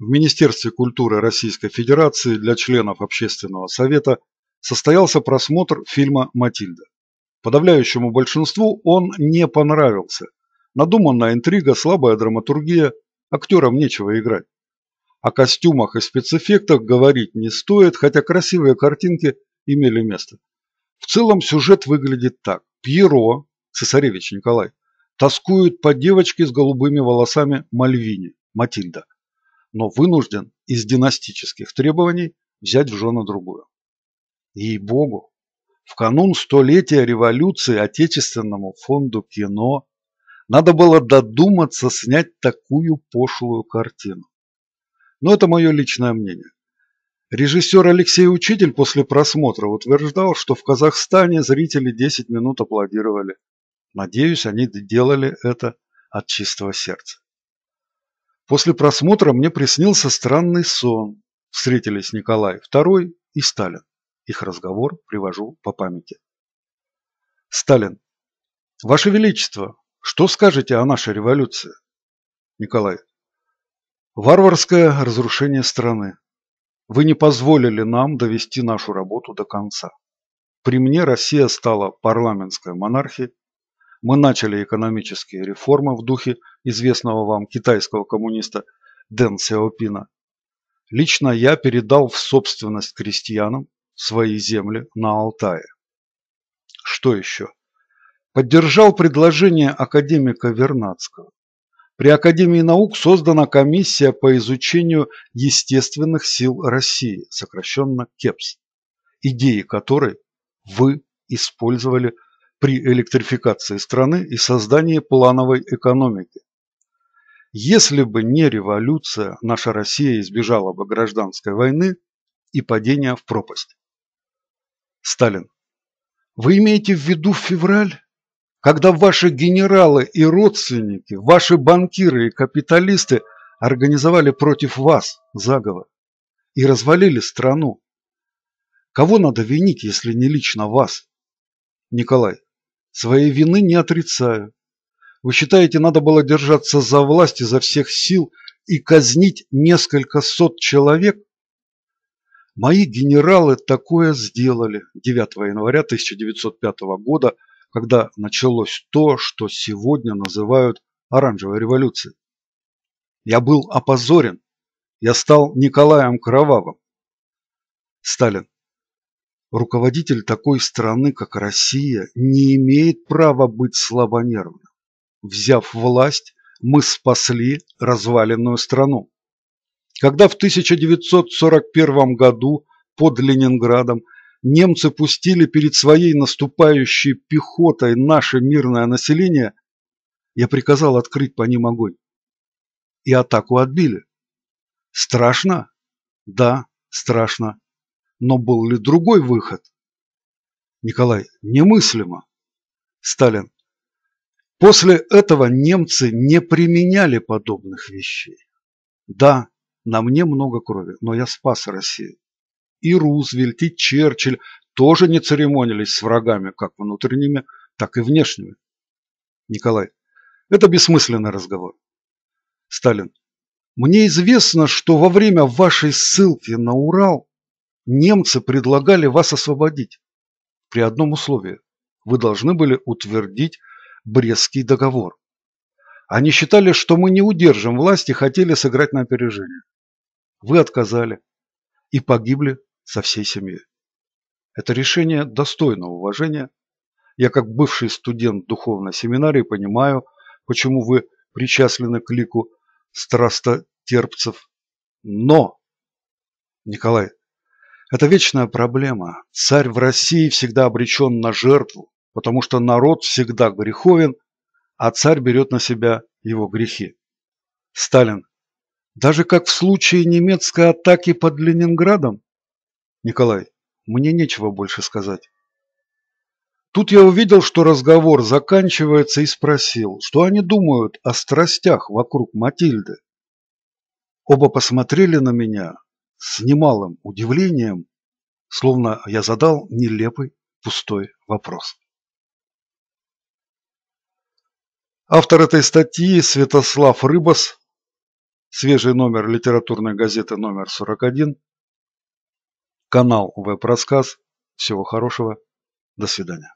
в Министерстве культуры Российской Федерации для членов Общественного совета состоялся просмотр фильма «Матильда». Подавляющему большинству он не понравился. Надуманная интрига, слабая драматургия, актерам нечего играть. О костюмах и спецэффектах говорить не стоит, хотя красивые картинки имели место. В целом сюжет выглядит так. Пьеро, цесаревич Николай, тоскует по девочке с голубыми волосами Мальвине, Матильда но вынужден из династических требований взять в жены другую. Ей-богу, в канун столетия революции Отечественному фонду кино надо было додуматься снять такую пошлую картину. Но это мое личное мнение. Режиссер Алексей Учитель после просмотра утверждал, что в Казахстане зрители 10 минут аплодировали. Надеюсь, они делали это от чистого сердца. После просмотра мне приснился странный сон. Встретились Николай II и Сталин. Их разговор привожу по памяти. Сталин. Ваше Величество, что скажете о нашей революции? Николай. Варварское разрушение страны. Вы не позволили нам довести нашу работу до конца. При мне Россия стала парламентской монархией, мы начали экономические реформы в духе известного вам китайского коммуниста Дэн Сяопина. Лично я передал в собственность крестьянам свои земли на Алтае. Что еще? Поддержал предложение академика Вернадского. При Академии наук создана комиссия по изучению естественных сил России, сокращенно КЕПС, идеи которой вы использовали в при электрификации страны и создании плановой экономики. Если бы не революция, наша Россия избежала бы гражданской войны и падения в пропасть. Сталин. Вы имеете в виду февраль, когда ваши генералы и родственники, ваши банкиры и капиталисты организовали против вас заговор и развалили страну? Кого надо винить, если не лично вас? Николай. Своей вины не отрицаю. Вы считаете, надо было держаться за власть изо всех сил и казнить несколько сот человек? Мои генералы такое сделали 9 января 1905 года, когда началось то, что сегодня называют оранжевой революцией. Я был опозорен. Я стал Николаем Кровавым. Сталин руководитель такой страны, как Россия, не имеет права быть слабонервным. Взяв власть, мы спасли разваленную страну. Когда в 1941 году под Ленинградом немцы пустили перед своей наступающей пехотой наше мирное население, я приказал открыть по ним огонь. И атаку отбили. Страшно? Да, страшно. Но был ли другой выход? Николай, немыслимо. Сталин. После этого немцы не применяли подобных вещей. Да, на мне много крови, но я спас Россию. И Рузвельт, и Черчилль тоже не церемонились с врагами, как внутренними, так и внешними. Николай, это бессмысленный разговор. Сталин, мне известно, что во время вашей ссылки на Урал Немцы предлагали вас освободить при одном условии. Вы должны были утвердить Брестский договор. Они считали, что мы не удержим власть и хотели сыграть на опережение. Вы отказали и погибли со всей семьей. Это решение достойно уважения. Я как бывший студент духовной семинарии понимаю, почему вы причастлены к лику страстотерпцев. Но, Николай, это вечная проблема. Царь в России всегда обречен на жертву, потому что народ всегда греховен, а царь берет на себя его грехи. Сталин. Даже как в случае немецкой атаки под Ленинградом? Николай. Мне нечего больше сказать. Тут я увидел, что разговор заканчивается и спросил, что они думают о страстях вокруг Матильды. Оба посмотрели на меня, с немалым удивлением, словно я задал нелепый пустой вопрос. Автор этой статьи Святослав Рыбас, свежий номер литературной газеты номер 41, канал Веб-рассказ. Всего хорошего. До свидания.